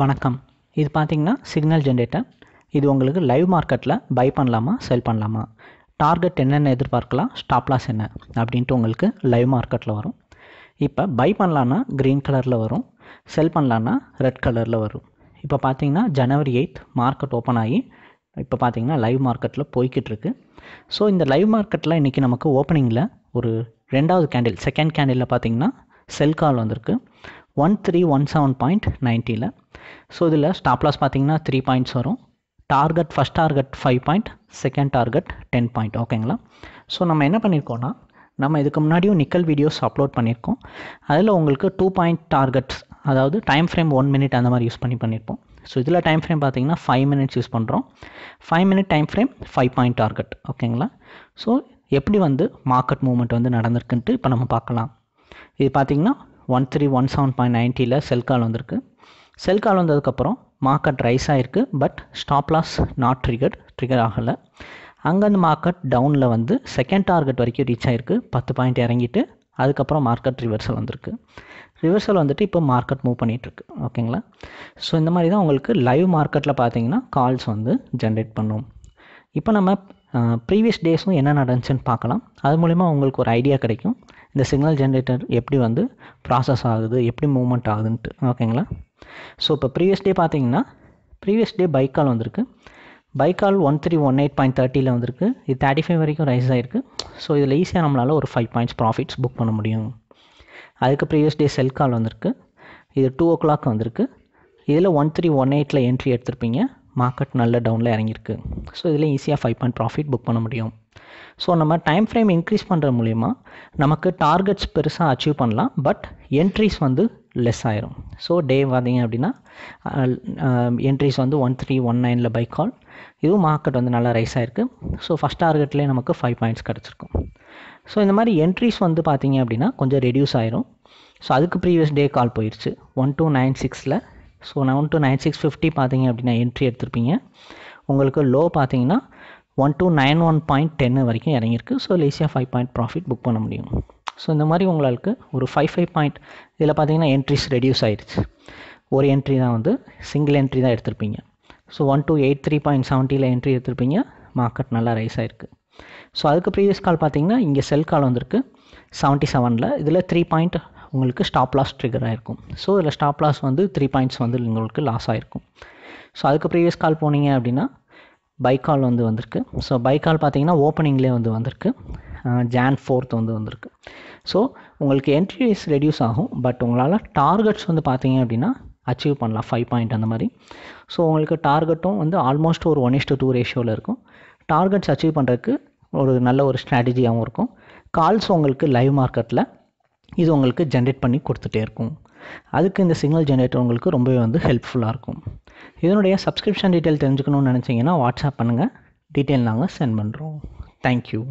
வணக்கம் இது பார்த்தீங்கன்னா சிக்னல் ஜென்ரேட்டர் இது உங்களுக்கு லைவ் மார்க்கெட்டில் பை பண்ணலாமா செல் பண்ணலாமா டார்கெட் என்னென்ன எதிர்பார்க்கலாம் ஸ்டாப்லாஸ் என்ன அப்படின்ட்டு உங்களுக்கு லைவ் மார்க்கெட்டில் வரும் இப்போ பை பண்ணலான்னா க்ரீன் கலரில் வரும் செல் பண்ணலான்னா ரெட் கலரில் வரும் இப்போ பார்த்தீங்கன்னா ஜனவரி எயித் மார்க்கெட் ஓப்பன் ஆகி இப்போ பார்த்தீங்கன்னா லைவ் மார்க்கெட்டில் போய்கிட்டு இருக்கு ஸோ இந்த லைவ் மார்க்கெட்டில் இன்றைக்கி நமக்கு ஓப்பனிங்கில் ஒரு ரெண்டாவது கேண்டில் செகண்ட் கேண்டிலில் பார்த்தீங்கன்னா செல் கால் வந்திருக்கு one three one seven point நைன்ட்டியில் ஸோ இதில் ஸ்டாப் லாஸ் பார்த்தீங்கன்னா த்ரீ பாயிண்ட்ஸ் வரும் target first target five point second target ten point ஓகேங்களா ஸோ நம்ம என்ன பண்ணியிருக்கோன்னா நம்ம இதுக்கு முன்னாடியும் நிக்கல் வீடியோஸ் அப்லோட் பண்ணியிருக்கோம் அதில் உங்களுக்கு டூ பாயிண்ட் டார்கெட்ஸ் அதாவது டைம் ஃப்ரேம் ஒன் மினிட் அந்த மாதிரி யூஸ் பண்ணி பண்ணியிருப்போம் ஸோ இதில் டைம் ஃப்ரேம் பார்த்தீங்கன்னா ஃபைவ் மினிட்ஸ் யூஸ் பண்ணுறோம் five minute time frame five point target ஓகேங்களா ஸோ எப்படி வந்து மார்க்கெட் மூவ்மெண்ட் வந்து நடந்திருக்குன்ட்டு இப்போ நம்ம பார்க்கலாம் இது பார்த்திங்கன்னா one three one seven point நைன்ட்டியில் செல்கால் வந்திருக்கு செல் கால் வந்ததுக்கப்புறம் மார்க்கெட் ரைஸ் ஆகிருக்கு but stop loss not triggered trigger ஆகலை அங்கே அந்த மார்க்கெட் டவுனில் வந்து செகண்ட் டார்கெட் வரைக்கும் ரீச் ஆகிருக்கு பத்து பாயிண்ட் இறங்கிட்டு அதுக்கப்புறம் மார்க்கெட் ரிவர்சல் வந்திருக்கு ரிவர்சல் வந்துட்டு இப்போ மார்க்கெட் மூவ் பண்ணிகிட்ருக்கு ஓகேங்களா ஸோ இந்த மாதிரி தான் உங்களுக்கு லைவ் மார்க்கெட்டில் பார்த்தீங்கன்னா கால்ஸ் வந்து ஜென்ரேட் பண்ணும் இப்போ நம்ம ப்ரீவியஸ் டேஸும் என்ன நடந்துச்சுன்னு பார்க்கலாம் அது மூலிமா உங்களுக்கு ஒரு ஐடியா கிடைக்கும் இந்த சிக்னல் ஜென்ரேட்டர் எப்படி வந்து ப்ராசஸ் ஆகுது எப்படி மூவ்மெண்ட் ஆகுதுன்ட்டு ஓகேங்களா ஸோ இப்போ ப்ரீவியஸ் டே பார்த்தீங்கன்னா ப்ரீவியஸ் டே பைக்கால் வந்திருக்கு buy call one three one eight point தேர்ட்டியில் வந்திருக்கு இது தேர்ட்டி ஃபைவ் வரைக்கும் ரைஸ் ஆகிருக்கு ஸோ இதில் ஈஸியாக நம்மளால் ஒரு ஃபைவ் பாயிண்ட்ஸ் ப்ராஃபிட்ஸ் புக் பண்ண முடியும் அதுக்கு ப்ரீவியஸ் டே செல் கால் வந்திருக்கு இது டூ ஓ கிளாக் வந்திருக்கு இதில் ஒன் த்ரீ ஒன் எயிட்டில் என்ட்ரி எடுத்திருப்பீங்க மார்க்கெட் நல்ல டவுனில் இறங்கியிருக்கு ஸோ இதில் ஈஸியாக ஃபைவ் பாயிண்ட் ப்ராஃபிட் புக் பண்ண முடியும் ஸோ நம்ம டைம் ஃப்ரேம் இன்க்ரீஸ் பண்ணுற மூலிமா நமக்கு டார்கெட்ஸ் பெருசாக அச்சீவ் பண்ணலாம் பட் என்ட்ரிஸ் வந்து லெஸ் ஆயிரும் ஸோ டே பார்த்தீங்க அப்படின்னா என்ட்ரிஸ் வந்து ஒன் த்ரீ ஒன் நைனில் பை கால் இதுவும் மார்க்கெட் வந்து நல்லா ரைஸ் ஆகிருக்கு ஸோ ஃபஸ்ட் டார்கெட்லேயே நமக்கு ஃபைவ் பாயிண்ட்ஸ் கிடச்சிருக்கும் ஸோ இந்த மாதிரி என்ட்ரிஸ் வந்து பார்த்தீங்க அப்படின்னா கொஞ்சம் ரெடியூஸ் ஆயிரும் ஸோ அதுக்கு ப்ரீவியஸ் டே கால் போயிடுச்சு ஒன் டூ நைன் சிக்ஸில் so one two nine six fifty பார்த்தீங்க அப்படின்னா என்ட்ரி எடுத்திருப்பீங்க உங்களுக்கு லோ பார்த்தீங்கன்னா one two nine one point டென்னு வரைக்கும் இறங்கியிருக்கு ஸோ லேசியாக ஃபைவ் பாயிண்ட் ப்ராஃபிட் புக் பண்ண முடியும் ஸோ இந்த மாதிரி உங்களுக்கு ஒரு ஃபைவ் ஃபைவ் பாயிண்ட் இதில் பார்த்தீங்கன்னா என்ட்ரிஸ் ரெடியூஸ் ஆகிடுச்சு ஒரு என்ட்ரி தான் வந்து சிங்கிள் என்ட்ரி தான் எடுத்திருப்பீங்க so one two eight three point செவன்ட்டியில் என்ட்ரி எடுத்திருப்பீங்க மார்க்கெட் நல்லா ரைஸ் ஆகிருக்கு ஸோ அதுக்கு ப்ரீவியஸ் கால் பார்த்தீங்கன்னா இங்கே செல் கால் வந்திருக்கு செவன்ட்டி செவனில் இதில் த்ரீ பாயிண்ட் உங்களுக்கு ஸ்டாப் லாஸ் ட்ரிகர் ஆகிருக்கும் ஸோ இதில் ஸ்டாப் லாஸ் வந்து த்ரீ பாயிண்ட்ஸ் வந்து உங்களுக்கு லாஸ் ஆகிருக்கும் ஸோ அதுக்கு ப்ரீவியஸ் கால் போனீங்க அப்படின்னா பைக் கால் வந்து வந்திருக்கு ஸோ பைக் கால் பார்த்தீங்கன்னா ஓப்பனிங்லேயே வந்து வந்திருக்கு ஜான் ஃபோர்த் வந்து வந்திருக்கு ஸோ உங்களுக்கு என்ட்ரி ரெடியூஸ் ஆகும் பட் உங்களால் டார்கெட்ஸ் வந்து பார்த்தீங்க அப்படின்னா அச்சீவ் பண்ணலாம் ஃபைவ் பாயிண்ட் அந்த மாதிரி ஸோ உங்களுக்கு டார்கெட்டும் வந்து ஆல்மோஸ்ட் ஒரு ஒன் டு டூ ரேஷியோவில் இருக்கும் டார்கெட்ஸ் அச்சீவ் பண்ணுறதுக்கு ஒரு நல்ல ஒரு ஸ்ட்ராட்டஜியாகவும் இருக்கும் கால்ஸ் உங்களுக்கு லைவ் மார்க்கெட்டில் இது உங்களுக்கு ஜென்ரேட் பண்ணி கொடுத்துட்டே இருக்கும் அதுக்கு இந்த சிக்னல் ஜென்ரேட்டர் உங்களுக்கு ரொம்பவே வந்து ஹெல்ப்ஃபுல்லாக இருக்கும் இதனுடைய சப்ஸ்கிரிப்ஷன் டீட்டெயில் தெரிஞ்சுக்கணும்னு நினச்சிங்கன்னா வாட்ஸ்அப் பண்ணுங்கள் டீட்டெயில் நாங்கள் சென்ட் பண்ணுறோம் தேங்க்யூ